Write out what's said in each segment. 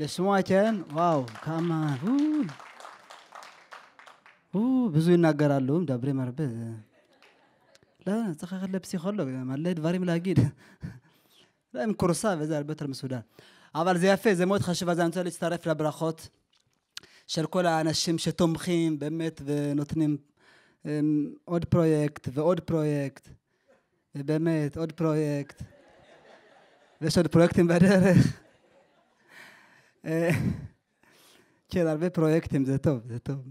ደስሟቸን ዋው ካማ ብዙ ይናገራሉ ዳብሬ መርብዝ ጽኸኸ ለብሲ ከሎ መለይ ድባሪ ምላጊድ ም ኩርሳ በዛ በትር ምስዳ מסודר אבל זה יפה, זה מאוד חשוב, אז אני רוצה להצטרף לברכות של כל האנשים שתומכים באמת ונותנים עוד פרויקט ועוד פרויקט, ובאמת עוד פרויקט, ויש עוד פרויקטים בדרך. אה, כן, הרבה פרויקטים, זה טוב, זה טוב. זהו,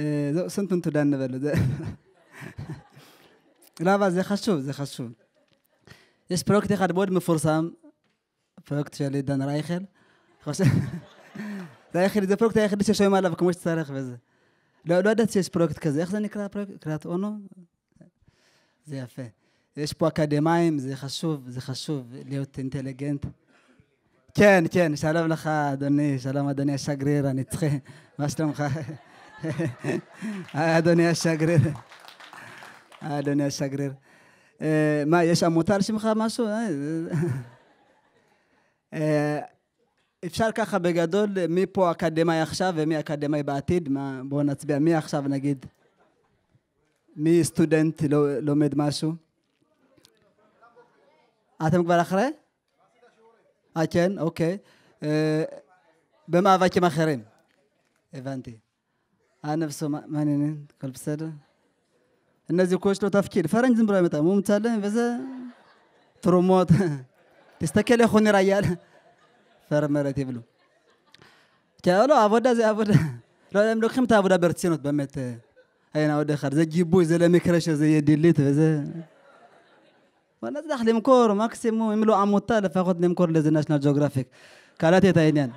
אה, לא, סנטון תודה נבל. לא, אבל זה חשוב, זה חשוב. יש פרויקט אחד מאוד מפורסם, פרויקט של עידן רייכל. זה היחיד, זה הפרויקט היחיד ששומעים עליו כמו שצריך וזה. לא, לא ידעתי שיש פרויקט כזה, איך זה נקרא פרויקט? קריאת אונו? זה יפה. יש פה אקדמאים, זה חשוב, זה חשוב להיות אינטליגנט. כן, כן, שלום לך, אדוני, שלום, אדוני השגריר אני צריך... מה שלומך? אה, אדוני השגריר, אה, אדוני השגריר. אה, מה, יש עמותה על שמך משהו? אפשר ככה בגדול, מי פה אקדמאי עכשיו ומי אקדמאי בעתיד? בואו נצביע. מי עכשיו נגיד? מי סטודנט לא, לומד משהו? אתם כבר אחרי? أكن أوكي okay. Uh, بما ما خيرين إفانتي. أنا بسو مانين قلب سد. الناس يكوش لو تفكير. فرنج زمبرا متى طيب، مو متعلم بس آه، تروموت. تستكلي يا خوني ريال. مرتي بلو. كأولو أبدا زي أبدا لو لم لو خمت أبودا برتسينوت بمت. أنا أبودا خارج زي جيبوي زي كرشة زي ديليت بس. آه. וואלה צריך למכור, מקסימום, אם לא עמותה, לפחות למכור לאיזה national geographic. קלטתי את העניין.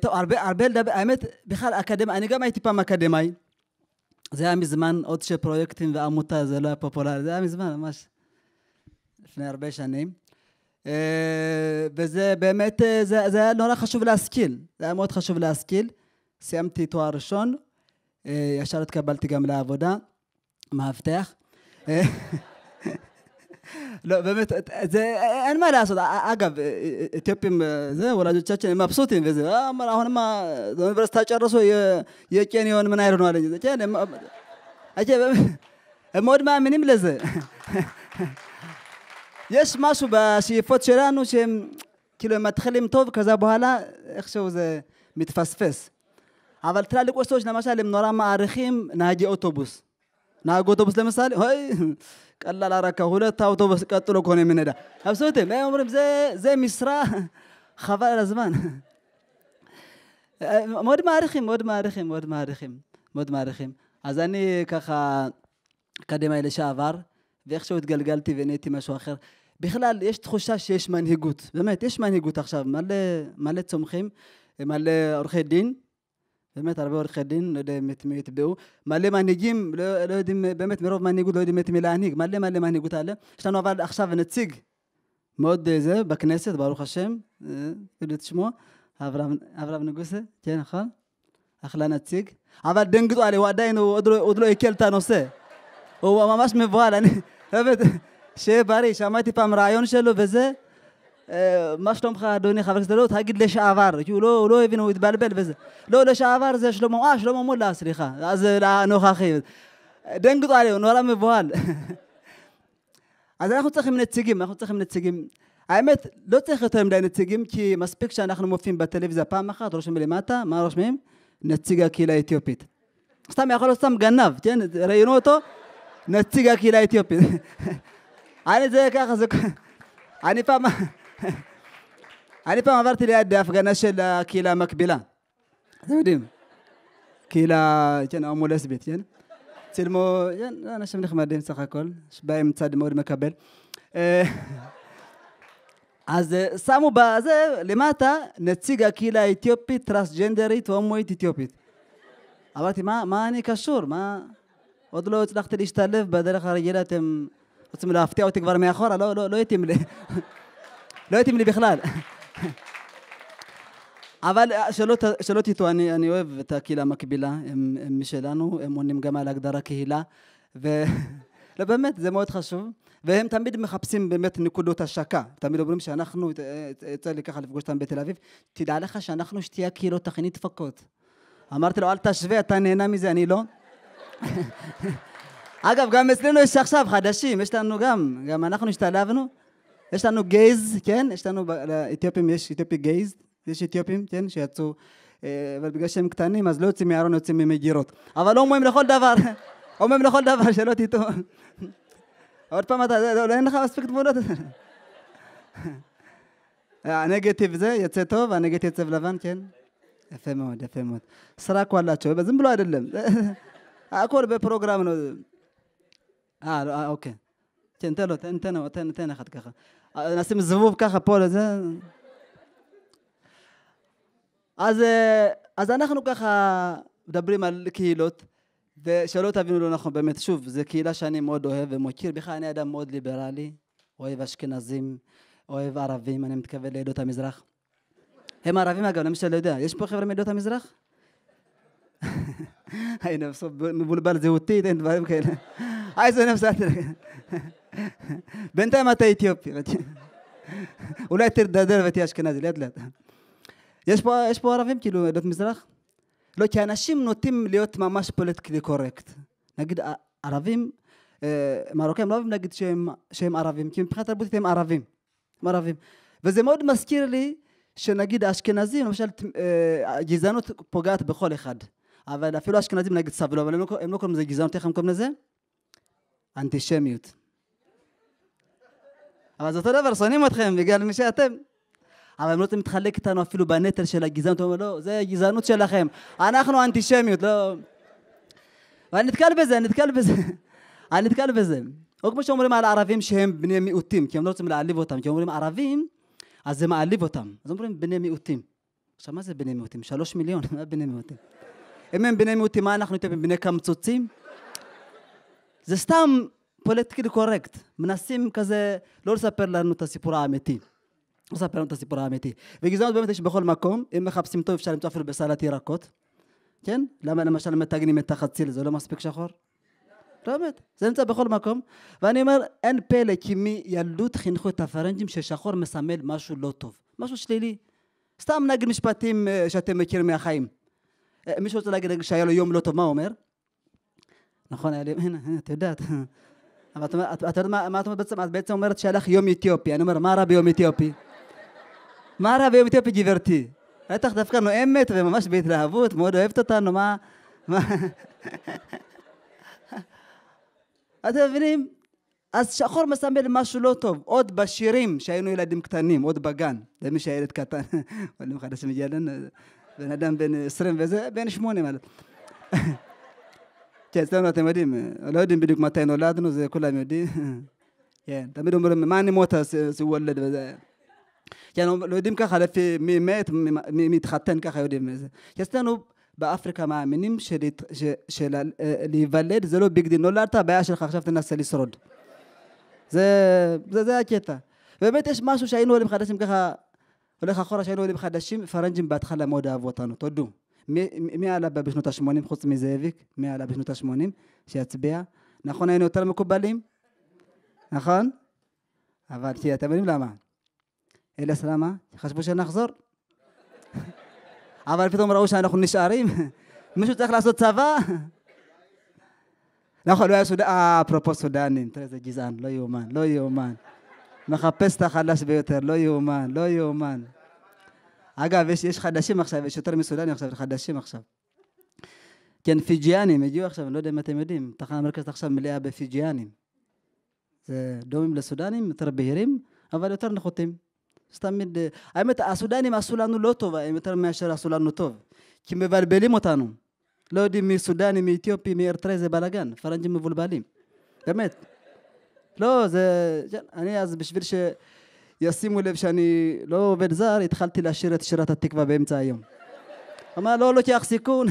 טוב, הרבה, הרבה לדבר, האמת, בכלל אקדמיה, אני גם הייתי פעם אקדמאי. זה היה מזמן, עוד שפרויקטים ועמותה, זה לא היה פופולרי, זה היה מזמן, ממש לפני הרבה שנים. וזה באמת, זה, זה היה נורא חשוב להשכיל, זה היה מאוד חשוב להשכיל. סיימתי תואר ראשון, ישר התקבלתי גם לעבודה, מאבטח. እን መላሶት አጋብ ኢትዮጵያም ወላጆቻችን መብሶት ዚ አሁንማ ዩኒቨርስቲ ታጨርሶ የቄን የሆን ምን አይር ነው አለኝ እሞድማ ምንም ለዘ የስ ማሱ በሲፎት ሸራኑ ሴም ኪሎ መትኸሊም ቶብ ከዛ በኋላ እክሰው ዘ ሚትፈስፈስ አበል ትላልቅ ወስቶች ለምሳሌ ምኖራማ አርኺም ናጂ ኦቶቡስ ናጎ ኦቶቡስ ለምሳሌ ቀላል አረካ ሁለት አውቶቡስ ቀጥሎ እኮ ነው የምንሄዳ አብሶት ምንም ዘ ሚስራ ኸባል አዝማን מאוד מעריכים, מאוד מעריכים, מאוד מעריכים, מאוד מעריכים. אז אני ככה אקדמיה לשעבר, ואיכשהו התגלגלתי ונהייתי משהו אחר. בכלל, יש תחושה שיש מנהיגות, באמת, יש מנהיגות עכשיו, מלא, מלא צומחים, מלא עורכי דין, באמת הרבה עורכי דין, לא יודע את מי יתבעו, מלא מנהיגים, לא, לא יודעים, באמת מרוב מנהיגות לא יודעים את מי להנהיג, מלא מלא מנהיגות האלה. יש לנו אבל עכשיו נציג מאוד אה, זה, בכנסת, ברוך השם, אה, יודעים כאילו את שמו, אברהם, אברהם נגוסה, כן, נכון? אחלה נציג. אבל דנגדו עלי, הוא עדיין, הוא עוד לא, עוד לא הקל את הנושא. הוא ממש מבוהל, אני, באמת, שיהיה בריא, שמעתי פעם רעיון שלו וזה, אה, מה שלומך אדוני חבר הכנסת, לא תגיד לשעבר, כי הוא לא, לא הבין, הוא התבלבל וזה. לא, לשעבר זה שלמה, אה, שלמה מולה, סליחה, אז אה, לנוכחי. הנוכחי. דנגדו הוא נורא מבוהל. אז אנחנו צריכים נציגים, אנחנו צריכים נציגים. האמת, לא צריך יותר מדי נציגים, כי מספיק שאנחנו מופיעים בטלוויזיה פעם אחת, רושמים למטה, מה רושמים? נציג הקהילה האתיופית. סתם יכול להיות סתם גנב, כן? ראיינו אותו, נציג הקהילה האתיופית. אני זה ככה, זה... אני פעם... אני פעם עברתי ליד הפגנה של הקהילה המקבילה. אתם יודעים, קהילה, כן, הומו לסבית, כן? צילמו, כן, אנשים נחמדים סך הכל, יש בהם צד מאוד מקבל. אה, אז אה, שמו בזה, למטה, נציג הקהילה האתיופית, טרנסג'נדרית, הומואית אתיופית. אמרתי, מה, מה אני קשור? מה... עוד לא הצלחתי להשתלב בדרך הרגילה, אתם רוצים להפתיע אותי כבר מאחורה? לא, לא, לא הייתי מלא. לא התאים לי בכלל. אבל שלא, שלא תטעו, אני, אני אוהב את הקהילה המקבילה, הם, הם משלנו, הם עונים גם על הגדרה קהילה, ולא באמת, זה מאוד חשוב, והם תמיד מחפשים באמת נקודות השקה, תמיד אומרים שאנחנו, אה, אה, יצא לי ככה לפגוש אותם בתל אביב, תדע לך שאנחנו שתי הקהילות הכי נדפקות. אמרתי לו, אל תשווה, אתה נהנה מזה, אני לא. אגב, גם אצלנו יש עכשיו חדשים, יש לנו גם, גם אנחנו השתלבנו, יש לנו גייז, כן? יש לנו, לאתיופים יש אתיופי גייז, יש אתיופים, כן? שיצאו, אה, אבל בגלל שהם קטנים אז לא יוצאים מהארון, יוצאים ממגירות. אבל הומואים לא לכל דבר, הומואים לכל דבר, שלא תטעו. עוד פעם אתה, לא, לא, אין לך מספיק תמונות. אה, הנגטיב זה יוצא טוב, הנגטיב צבע לבן, כן? יפה מאוד, יפה מאוד. סרק וואלאצ'ו, זם לא አይደለም. הכל בפרוגרם לא- אה, אה, אוקיי. תן, כן, תן לו, תן, תן, תן, תן אחד ככה. אה, נשים זבוב ככה פה לזה. אז, אה, אז אנחנו ככה מדברים על קהילות, ושלא תבינו לא נכון, באמת, שוב, זו קהילה שאני מאוד אוהב ומכיר, בכלל אני אדם מאוד ליברלי, אוהב אשכנזים, אוהב ערבים, אני מתכוון לעדות המזרח. הם ערבים אגב, למי שלא יודע, יש פה חבר'ה מעדות המזרח? הנה, בסוף מבולבל זהותית, אין דברים כאלה. אה, איזה נפסה. בינתיים אתה אתיופי. אולי תתדרדר ותהיה אשכנזי, לאט לאט. יש פה, יש פה ערבים כאילו עדות מזרח? לא, כי אנשים נוטים להיות ממש פוליטיקלי קורקט. נגיד ערבים, אה, מרוקאים לא אוהבים להגיד שהם, שהם ערבים, כי מבחינה תרבותית הם ערבים. הם ערבים. וזה מאוד מזכיר לי שנגיד האשכנזים, למשל, אה, גזענות פוגעת בכל אחד. אבל אפילו האשכנזים נגיד סבלו, אבל הם לא, הם לא קוראים לזה גזענות, איך הם קוראים לזה? אנטישמיות. אבל זה אותו דבר, שונאים אתכם בגלל מי שאתם. אבל הם לא רוצים להתחלק איתנו אפילו בנטל של הגזענות, הם אומרים, לא, זה הגזענות שלכם, אנחנו אנטישמיות, לא... ואני נתקל בזה, אני נתקל בזה, אני נתקל בזה. או כמו שאומרים על ערבים שהם בני מיעוטים, כי הם לא רוצים להעליב אותם, כי אומרים ערבים, אז זה מעליב אותם. אז אומרים בני מיעוטים. עכשיו, מה זה בני מיעוטים? שלוש מיליון, מה בני מיעוטים? אם הם בני מיעוטים, מה אנחנו יותר מבני קמצוצים? זה סתם פוליטיקלי קורקט, מנסים כזה לא לספר לנו את הסיפור האמיתי. לא לספר לנו את הסיפור האמיתי. וגזענות באמת יש בכל מקום, אם מחפשים טוב אפשר למצוא אפילו בסלט ירקות. כן? למה למשל מתגנים את החציל, זה לא מספיק שחור? לא באמת, זה נמצא בכל מקום. ואני אומר, אין פלא כי מילדות חינכו את הפרנג'ים ששחור מסמל משהו לא טוב, משהו שלילי. סתם נגיד משפטים אה, שאתם מכירים מהחיים. אה, מישהו רוצה להגיד שהיה לו יום לא טוב, מה הוא אומר? נכון, היה לי, הנה, את יודעת. אבל את אומרת, את יודעת מה את אומרת בעצם? את בעצם אומרת שהלך יום אתיופי. אני אומר, מה רע ביום אתיופי? מה רע ביום אתיופי, גברתי? בטח דווקא נואמת וממש בהתלהבות, מאוד אוהבת אותנו, מה... אתם מבינים? אז שחור מסמל משהו לא טוב. עוד בשירים, שהיינו ילדים קטנים, עוד בגן. זה מי שהילד קטן, עולים חדשים, מגיע לנו, בן אדם בן 20 וזה, בן 8 כן, אצלנו אתם יודעים, לא יודעים בדיוק מתי נולדנו, זה כולם יודעים. כן, תמיד אומרים, מה אני מוטה סיוולד וזה. כן, לא יודעים ככה לפי מי מת, מי מתחתן, ככה יודעים מזה. כי אצלנו באפריקה מאמינים שלהיוולד זה לא ביג דיל, נולדת, הבעיה שלך עכשיו תנסה לשרוד. זה, זה, זה הקטע. באמת יש משהו שהיינו עולים חדשים ככה, הולך אחורה שהיינו עולים חדשים, פרנג'ים בהתחלה מאוד אהבו אותנו, תודו. מי, עלה בשנות ה-80 חוץ מזאביק? מי עלה בשנות ה-80? שיצביע. נכון, היינו יותר מקובלים, נכון? אבל תראה, אתם יודעים למה? אלה סלמה, חשבו שנחזור. אבל פתאום ראו שאנחנו נשארים. מישהו צריך לעשות צבא? נכון, לא היה סודנים, אה, אפרופו סודנים, תראה איזה גזען, לא יאומן, לא יאומן. מחפש את החלש ביותר, לא יאומן, לא יאומן. אגב, יש, יש חדשים עכשיו, יש יותר מסודנים עכשיו, חדשים עכשיו. כן, פיג'יאנים הגיעו עכשיו, אני לא יודע אם אתם יודעים, תחנה המרכזית עכשיו מלאה בפיג'יאנים. זה דומים לסודנים, יותר בהירים, אבל יותר נחותים. אז תמיד, אה, האמת, הסודנים עשו לנו לא טוב, הם יותר מאשר עשו לנו טוב. כי מבלבלים אותנו. לא יודעים מי סודני, מי אתיופי, מי ארתרי, זה בלאגן, פרנג'ים מבולבלים. באמת. לא, זה... כן, אני אז בשביל ש... ישימו לב שאני לא עובד זר, התחלתי לשיר את שירת התקווה באמצע היום. אמר, לא לוקח לא סיכון.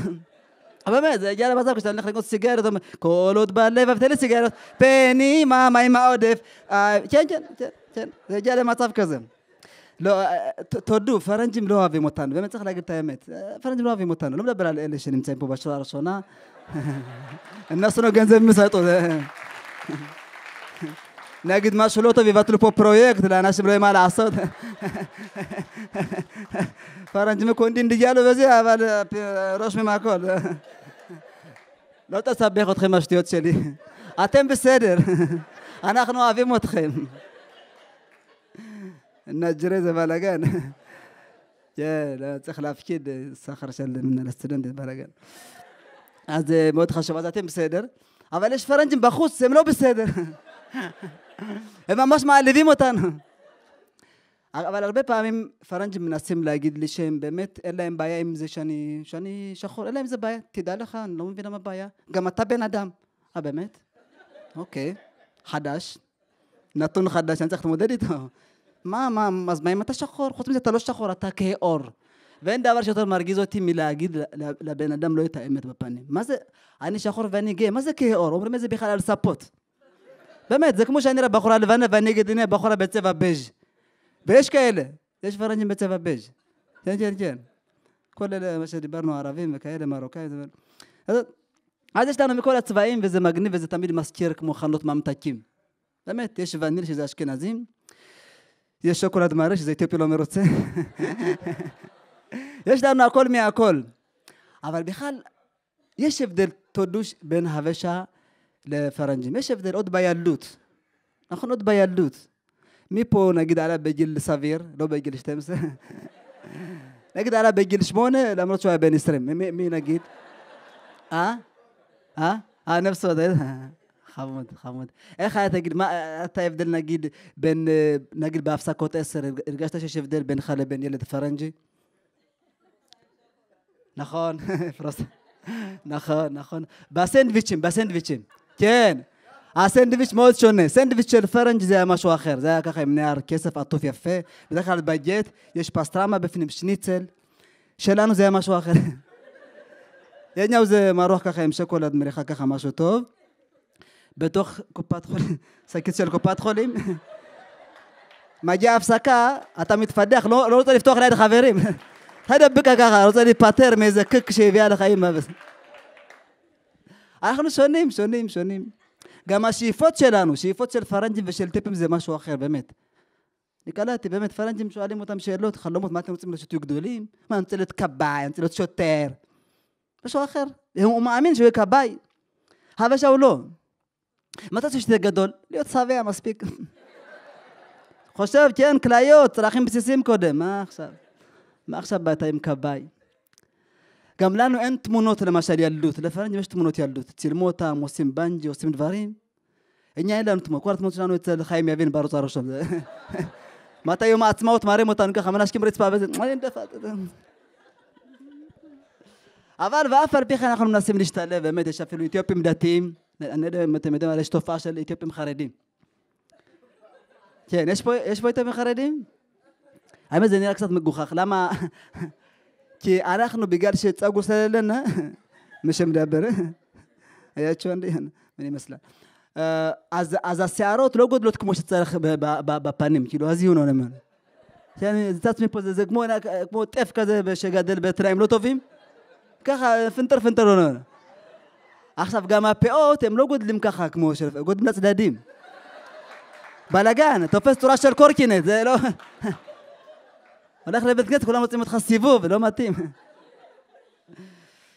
אבל באמת, זה הגיע למצב כשאתה הולך לקנות סיגריות, כל עוד בלב, תן לי סיגריות, פנימה, מה עם העודף? אה, כן, כן, כן, כן, זה הגיע למצב כזה. לא, אה, תודו, פרנג'ים לא אוהבים אותנו, באמת צריך להגיד את האמת. אה, פרנג'ים לא אוהבים אותנו, לא מדבר על אלה שנמצאים פה בשורה הראשונה. הם נסו גנזב מסייטו, זה... נגיד משהו לא טוב, יבטלו פה פרויקט, לאנשים לא יהיה מה לעשות. פרנג'ים እኮ דיאלו וזה, אבל אה, אה, ראש አባል לא תסבך אתכם עם השטויות שלי. אתם בסדר, אנחנו אוהבים אתכם. נג'רי זה בלאגן. כן, לא, צריך להפקיד אה, סחר של מנהל הסטודנטים, בלאגן. אז מאוד חשוב, אז אתם בסדר. אבל יש פרנג'ים בחוץ, הם לא בסדר. הם ממש מעליבים אותנו. אבל הרבה פעמים פרנג'ים מנסים להגיד לי שהם באמת, אין להם בעיה עם זה שאני, שאני שחור, אין להם איזה בעיה, תדע לך, אני לא מבין מה הבעיה. גם אתה בן אדם. אה, באמת? אוקיי, חדש. נתון חדש, אני צריך להתמודד איתו. מה, מה, אז מה אם אתה שחור? חוץ מזה אתה לא שחור, אתה כהה אור. ואין דבר שיותר מרגיז אותי מלהגיד לבן אדם לא את האמת בפנים. מה זה, אני שחור ואני גאה, מה זה כהה אור? אומרים את זה בכלל על ספות. באמת, זה כמו שאני אראה בחורה לבנה ואני אגיד, הנה בחורה בצבע בז' ויש כאלה, יש פרנג'ים בצבע בז' כן, כן, כן. כל אלה, מה שדיברנו, ערבים וכאלה, מרוקאים, זה... אז, אז יש לנו מכל הצבעים, וזה מגניב, וזה תמיד מזכיר כמו חנות ממתקים. באמת, יש וניל שזה אשכנזים, יש שוקולד מראה שזה אתיופי לא מרוצה. יש לנו הכל מהכל. אבל בכלל, יש הבדל, תודוש בין הבשה لفرنجي مش بدل قد بيالوت نخن قد بيالوت مي بو نجد على بجيل سافير لو بجيل شتمس نجد على بجيل شمونة لما شوية بين سرم مي مي نجد ها آه؟ آه؟ ها آه، ها نفسه ده خمد خمد اخ إيه هاي تجد ما حتى يفضل نجد بين نجد بافسا كوت اسر رجعت شاش يفضل بين خالي بين يلد فرنجي نخون فرصة نخون نخون باسندويتشم باسندويتشم כן. הסנדוויץ' מאוד שונה, סנדוויץ' של פרנג' זה היה משהו אחר, זה היה ככה עם נייר כסף עטוף יפה, בדרך כלל בגט, יש פסטרמה בפנים, שניצל, שלנו זה היה משהו אחר. יניהו זה מרוח ככה עם שוקולד מריחה ככה משהו טוב, בתוך קופת חולים, שקית של קופת חולים, מגיעה הפסקה, אתה מתפדח, לא, לא רוצה לפתוח ליד חברים, אתה דבקה ככה, רוצה להיפטר מאיזה קק שהביאה לך אימא. אנחנו שונים, שונים, שונים. גם השאיפות שלנו, שאיפות של פרנג'ים ושל טיפים זה משהו אחר, באמת. אני קלטתי, באמת, פרנג'ים שואלים אותם שאלות, חלומות, מה אתם רוצים לעשות, שתהיו גדולים? מה, אני רוצה להיות כבאי, אני רוצה להיות שוטר. משהו אחר. הוא מאמין שהוא יהיה כבאי. הבשה שהוא לא. מה אתה רוצה שתהיה גדול? להיות שבע מספיק. חושב, כן, כליות, צרכים בסיסיים קודם, מה עכשיו? מה עכשיו באת עם כבאי? גם לנו אין תמונות למשל ילדות, לפעמים יש תמונות ילדות, צילמו אותם, עושים בנג'י, עושים דברים. እኛ የለን ትሞ ኩራት ሞት ናኑ እተል ኻይም ያቤን ባሮት አሮሸም ማታ የማ አጽማውት ማሬም ወታን ከ ሐመናሽ ክምሬት ባበት ማን ደፋት אבל ואף על פי כן אנחנו מנסים להשתלב, באמת, יש אפילו אתיופים דתיים, אני לא יודע אם אתם יודעים, אבל יש תופעה של אתיופים חרדים. כן, יש פה, אתיופים חרדים? האמת זה נראה קצת מגוחך, למה כי אנחנו בגלל שፀጉር ስለሌለን መቼም ዳበረ አያቸው አንዴ אני מסלם. אז השערות לא גודלות כמו שצריך בפנים, כאילו, אז יהיו נורא. זז מפה, זה, זה כמו, טף כזה שגדל בתנאים לא טובים, ככה פנטר פנטר לא, לא, לא עכשיו, גם הפאות הם לא גודלים ככה כמו של... גודלים לצדדים. בלאגן, תופס צורה של קורקינט, זה לא... הולך לבית כנסת, כולם רוצים אותך סיבוב, ולא מתאים.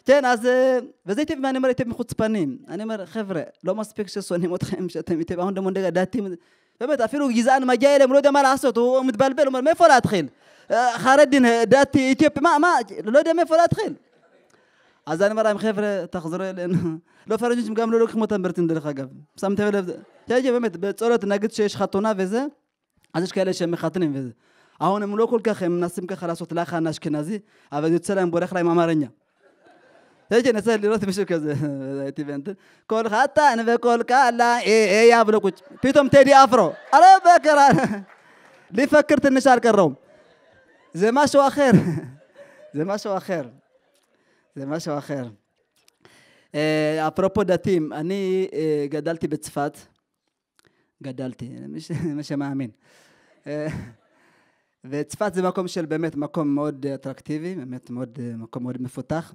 כן, אז... אה, וזה הייתי, ואני אומר, היטיב מחוצפנים. אני אומר, חבר'ה, לא מספיק ששונאים אתכם, שאתם הייתם המון המון דתיים. באמת, אפילו גזען מגיע אליהם, הוא לא יודע מה לעשות, הוא מתבלבל, הוא אומר, מאיפה להתחיל? אה, חרדין, אה, דתי, אתיופי, מה, מה, לא יודע מאיפה להתחיל. אז אני אומר להם, חבר'ה, תחזרו אלינו. לא פרג'ים גם לא לוקחים אותם ברצינות, דרך אגב. שמתם לב? כן, כן באמת, בצורת נגיד שיש חתונה וזה, אז יש כאלה שהם מחתנים וזה. አሁን הם לא כל כך הם מנסים ככה לעשות לחן אשכנזי, אבל יוצא להם בורח להם אמרניה. ስለዚ נסה לראות מישהו כזה הייתי באנትን כל חתן וכל קהלה אה, ብሎ פתאום טדי אפרו. הרי አረ በከራ ሊፈክር ትንሽ קרום. זה משהו אחר זה משהו אחר זה אה, משהו אחר אפרופו דתיים, אני אה, גדלתי בצפת, גדלתי, מי שמאמין. אה, וצפת זה מקום של באמת מקום מאוד אה, אטרקטיבי, באמת מאוד, אה, מקום מאוד מפותח.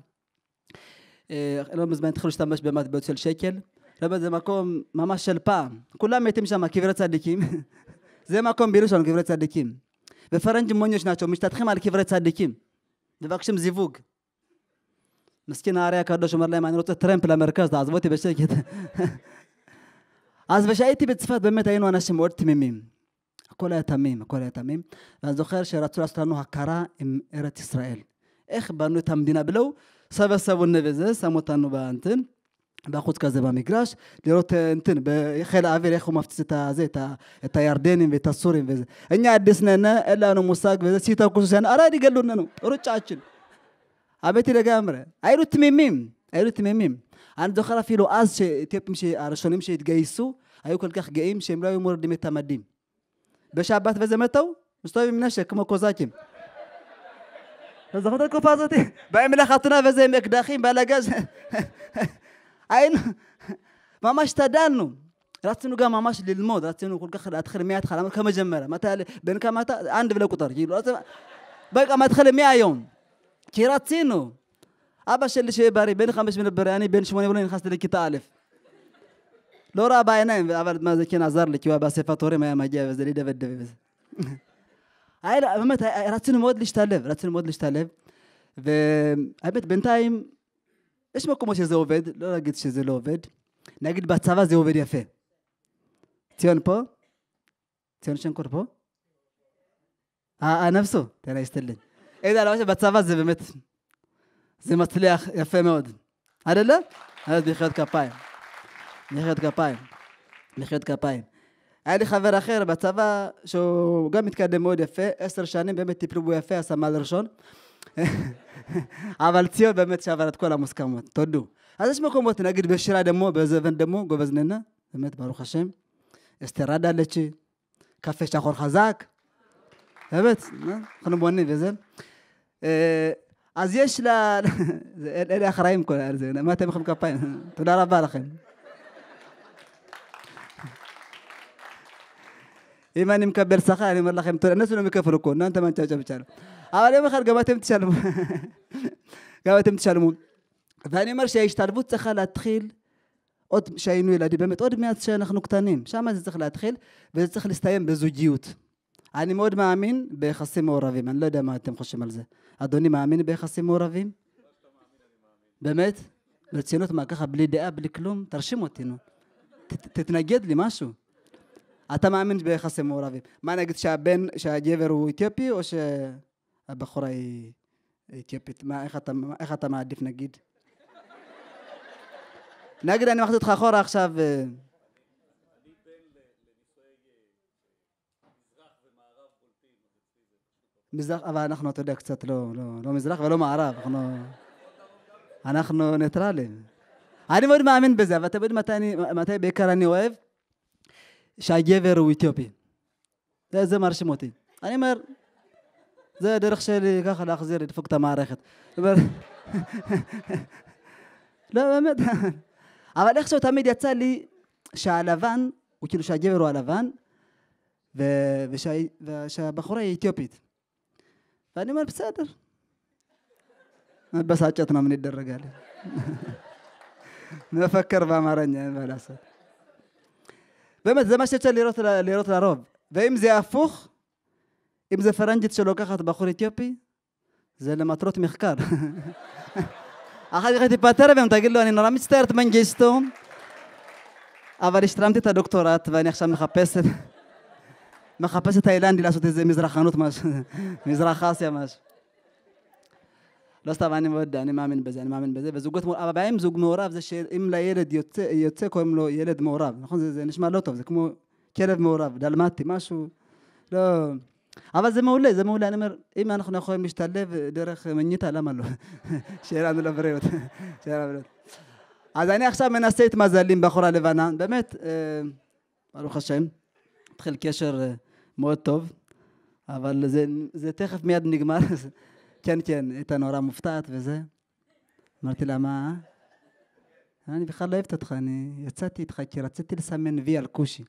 אה, לא מזמן התחילו להשתמש במטבעות של שקל. באמת לא זה מקום ממש של פעם. כולם מתים שם, קברי צדיקים. זה מקום בילוי שלנו, קברי צדיקים. ופרנג'ים מוניוש נאצ'ו משתתחים על קברי צדיקים. מבקשים זיווג. מסכין הארי הקדוש אומר להם, אני רוצה טרמפ למרכז, תעזבו אותי בשקט. אז כשהייתי בצפת באמת היינו אנשים מאוד תמימים. הכל היה תמים, הכל היה תמים. ואני זוכר שרצו לעשות לנו הכרה עם ארץ ישראל. איך בנו את המדינה בלו? סבא סבון וזה, שם אותנו באנטן. בחוץ כזה במגרש, לראות אה, אנטן, בחיל האוויר, איך הוא מפציץ את הזה, את, ה, את הירדנים ואת הסורים וזה. אין አዲስ ነን፣ אין לנו מושג וזה, ሲተኩሱ ሲያን ኧረ ሊገሉን ነው ሩጫችን። አቤት לגמרי. היינו תמימים, היינו תמימים. אני זוכר אפילו אז שאתיופים הראשונים שהתגייסו, היו כל כך גאים שהם לא היו מורדים את המדים. בשבת וזה מתו, מסתובב עם נשק כמו קוזקים. אתה זוכר את התקופה הזאת? באים לחתונה וזה עם אקדחים ועל הגז. היינו, ממש תדענו. רצינו גם ממש ללמוד, רצינו כל כך להתחיל מההתחלה, אמרנו כמג'מרה, מתי, בין כמה אתה? אנד ולא כותר, כאילו, בין לא כמה התחיל מהיום. כי רצינו. אבא שלי שיהיה בריא, בן חמש מנברי, אני בן שמונה ולא נכנסתי לכיתה א'. לא ראה בעיניים, אבל מה זה כן עזר לי, כי הוא היה באספת הורים, היה מגיע וזה להידבדב וזה. היה, באמת, רצינו מאוד להשתלב, רצינו מאוד להשתלב. והאמת, בינתיים, יש מקומות שזה עובד, לא להגיד שזה לא עובד. נגיד בצבא זה עובד יפה. ציון פה? ציון שנקור פה? אה, אה נפסו, תראה, יסתלן. איזה הלוואי שבצבא זה באמת, זה מצליח יפה מאוד. עד אללה? אז בחיות כפיים. מחיאות כפיים. מחיאות כפיים. היה לי חבר אחר בצבא, שהוא גם התקדם מאוד יפה, עשר שנים באמת טיפלו בו יפה, הסמל הראשון. אבל ציון באמת שעבר את כל המוסכמות, תודו. אז יש מקומות, נגיד בשירה דמו, באיזה בזבן דמו, גובז ננה, באמת, ברוך השם. אסתרדה לצ'י, קפה שחור חזק, באמת, אה, אנחנו בונים וזה. אה, אז יש ל... אלה אחראים כל זה, מה אתם מוחאים כפיים? תודה רבה לכם. אם אני מקבל שכר, אני אומר לכם, תראה, אנשים לא מכפר הכול, እናንተ נתמן ብቻ ነው። אבל יום אחד גם אתם תשלמו. גם אתם תשלמו. ואני אומר שההשתלבות צריכה להתחיל עוד כשהיינו ילדים, באמת עוד מאז שאנחנו קטנים. שם זה צריך להתחיל, וזה צריך להסתיים בזוגיות. אני מאוד מאמין ביחסים מעורבים, אני לא יודע מה אתם חושבים על זה. אדוני מאמין ביחסים מעורבים? באמת? ברצינות מה, ככה בלי דעה, בלי כלום? תרשים אותי, נו. תתנגד לי משהו. אתה מאמין ביחסים מעורבים. מה נגיד שהבן, שהגבר הוא אתיופי או שהבחורה היא אתיופית? מה, איך, אתה, איך אתה מעדיף נגיד? נגיד אני מחזיר אותך אחורה עכשיו... אה, אוקיי. מזרח, אבל אנחנו, אתה יודע, קצת לא, לא, לא מזרח ולא מערב, אנחנו, אנחנו ניטרלים. אני מאוד מאמין בזה, אבל אתם יודעים מתי, מתי בעיקר אני אוהב? שהגבר הוא אתיופי. זה, זה מרשים אותי. אני אומר, זה הדרך שלי ככה להחזיר, לדפוק את המערכת. לא, באמת. אבל איכשהו תמיד יצא לי שהלבן, הוא כאילו שהגבר הוא הלבן, ו- ושה- ושהבחורה היא אתיופית. ואני אומר, בסדר. בסעצ'ת מה מנדרגה לי. מפקר באמרניה, אין מה לעשות. באמת, זה מה שיוצא לראות, לראות לרוב. ואם זה הפוך, אם זה פרנג'ית שלוקחת בחור אתיופי, זה למטרות מחקר. אחר כך תיפטר בהם, תגיד לו, אני נורא מצטערת מנגיסטו, אבל השתרמתי את הדוקטורט ואני עכשיו מחפש את... מחפש את תאילנדי לעשות איזה מזרחנות משהו, מזרח אסיה משהו. לא סתם אני מאוד, אני מאמין בזה, אני מאמין בזה, וזוגות מעורב, הבעיה עם זוג מעורב זה שאם לילד יוצא, יוצא קוראים לו ילד מעורב, נכון? זה, זה נשמע לא טוב, זה כמו כלב מעורב, דלמטי, משהו, לא... אבל זה מעולה, זה מעולה, אני אומר, אם אנחנו יכולים להשתלב דרך מניטה, למה לא? שיהיה לנו לבריאות, שיהיה לנו לבריאות. אז אני עכשיו מנסה את מזלים בחורה לבנה, באמת, אה, ברוך השם, התחיל קשר אה, מאוד טוב, אבל זה, זה תכף מיד נגמר, כן, כן, הייתה נורא מופתעת וזה. אמרתי לה, מה? אה? אני בכלל לא אוהבת אותך, אני יצאתי איתך כי רציתי לסמן וי על כושי.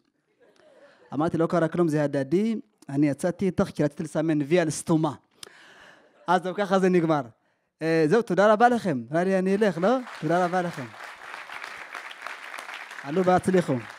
אמרתי, לא קרה כלום, זה הדדי, אני יצאתי איתך כי רציתי לסמן וי על סתומה. אז גם ככה זה נגמר. אה, זהו, תודה רבה לכם. נראה לי אני אלך, לא? תודה רבה לכם. עלו והצליחו.